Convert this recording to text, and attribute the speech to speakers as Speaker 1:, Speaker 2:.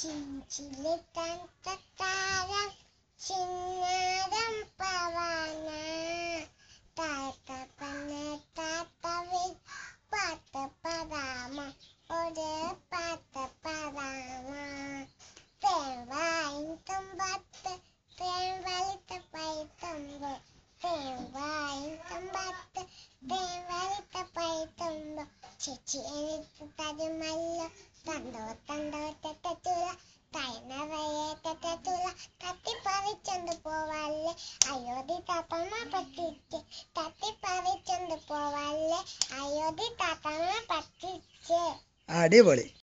Speaker 1: ചിഞ്ചിലിത്തരം ചിന്നരം പവന താത്ത പന്ന താത്തവിൽ പാത്ത പദാമ ഒരു പാത്ത പദാമ തേവായും തുമ്പത്ത് തേവലിത്ത പൈത്തുമ്പ് തേവായും തുമ്പത്ത് തേവലിത്ത പൈത്തുമ്പ് ചേച്ചി എനിക്ക് തരുമല്ലോ തന്തോ തന്തോത്തെ അയോധ്യ താത്തമ്മ പറ്റിച്ച് തട്ടിപ്പറിച്ചൊണ്ട് പോവല്ലേ അയോധ്യ താത്തമ്മ
Speaker 2: പറ്റിച്ച് അടിപൊളി